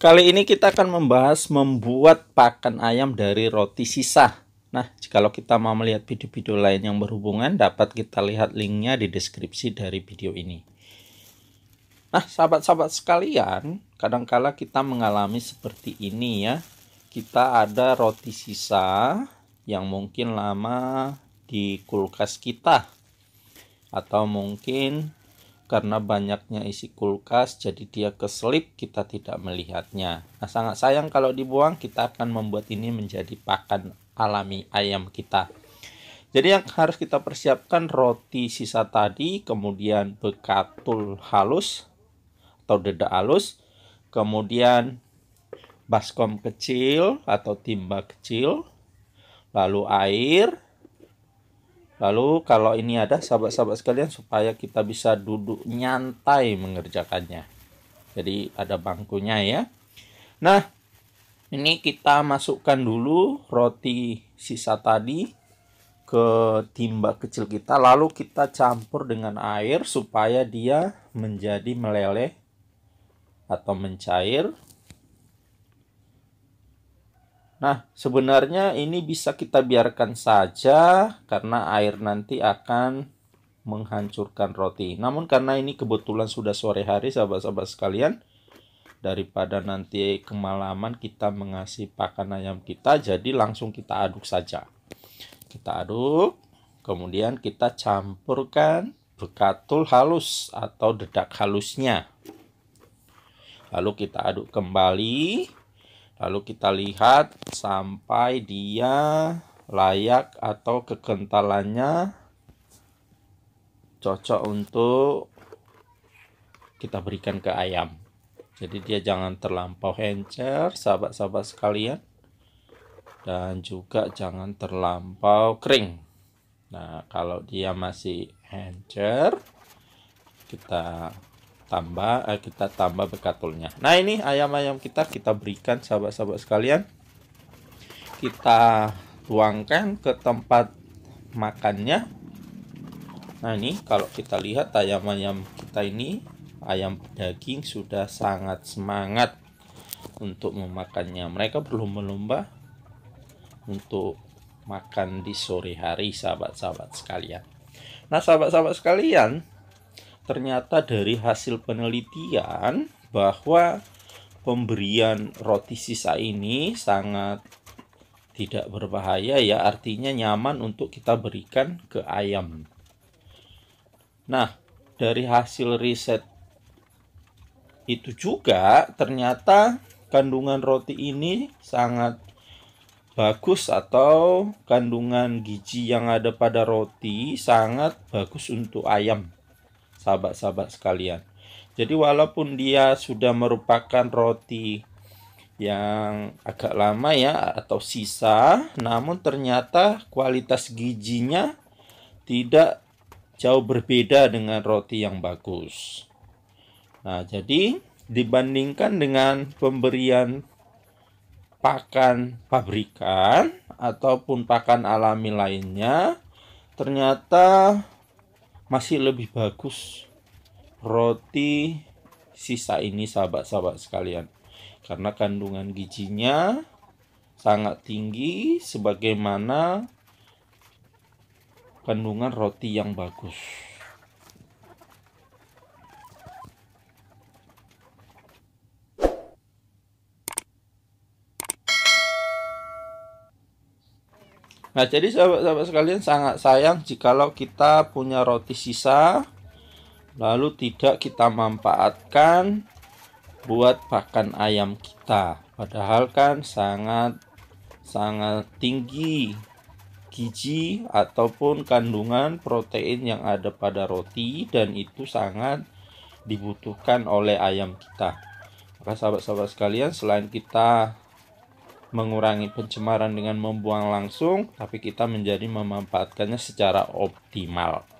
Kali ini kita akan membahas membuat pakan ayam dari roti sisa. Nah, kalau kita mau melihat video-video lain yang berhubungan, dapat kita lihat linknya di deskripsi dari video ini. Nah, sahabat-sahabat sekalian, kadangkala kita mengalami seperti ini ya. Kita ada roti sisa yang mungkin lama di kulkas kita. Atau mungkin karena banyaknya isi kulkas jadi dia keselip kita tidak melihatnya. Nah sangat sayang kalau dibuang kita akan membuat ini menjadi pakan alami ayam kita. Jadi yang harus kita persiapkan roti sisa tadi, kemudian bekatul halus atau deda halus, kemudian baskom kecil atau timba kecil, lalu air, Lalu kalau ini ada sahabat-sahabat sekalian supaya kita bisa duduk nyantai mengerjakannya. Jadi ada bangkunya ya. Nah, ini kita masukkan dulu roti sisa tadi ke timba kecil kita lalu kita campur dengan air supaya dia menjadi meleleh atau mencair Nah, sebenarnya ini bisa kita biarkan saja karena air nanti akan menghancurkan roti. Namun karena ini kebetulan sudah sore hari sahabat-sahabat sekalian, daripada nanti kemalaman kita mengasih pakan ayam kita, jadi langsung kita aduk saja. Kita aduk, kemudian kita campurkan bekatul halus atau dedak halusnya. Lalu kita aduk kembali Lalu kita lihat sampai dia layak atau kekentalannya cocok untuk kita berikan ke ayam. Jadi dia jangan terlampau encer, sahabat-sahabat sekalian. Dan juga jangan terlampau kering. Nah, kalau dia masih encer, kita tambah eh, kita tambah bekatulnya nah ini ayam-ayam kita kita berikan sahabat-sahabat sekalian kita tuangkan ke tempat makannya nah ini kalau kita lihat ayam-ayam kita ini ayam daging sudah sangat semangat untuk memakannya mereka belum lomba untuk makan di sore hari sahabat-sahabat sekalian nah sahabat-sahabat sekalian ternyata dari hasil penelitian bahwa pemberian roti sisa ini sangat tidak berbahaya ya artinya nyaman untuk kita berikan ke ayam. Nah, dari hasil riset itu juga ternyata kandungan roti ini sangat bagus atau kandungan gizi yang ada pada roti sangat bagus untuk ayam sahabat-sahabat sekalian. Jadi walaupun dia sudah merupakan roti yang agak lama ya atau sisa, namun ternyata kualitas gizinya tidak jauh berbeda dengan roti yang bagus. Nah, jadi dibandingkan dengan pemberian pakan pabrikan ataupun pakan alami lainnya, ternyata masih lebih bagus roti sisa ini sahabat-sahabat sekalian karena kandungan gizinya sangat tinggi sebagaimana kandungan roti yang bagus. Nah, jadi sahabat-sahabat sekalian sangat sayang jikalau kita punya roti sisa lalu tidak kita manfaatkan buat pakan ayam kita. Padahal kan sangat sangat tinggi gizi ataupun kandungan protein yang ada pada roti dan itu sangat dibutuhkan oleh ayam kita. Maka sahabat-sahabat sekalian selain kita mengurangi pencemaran dengan membuang langsung, tapi kita menjadi memanfaatkannya secara optimal.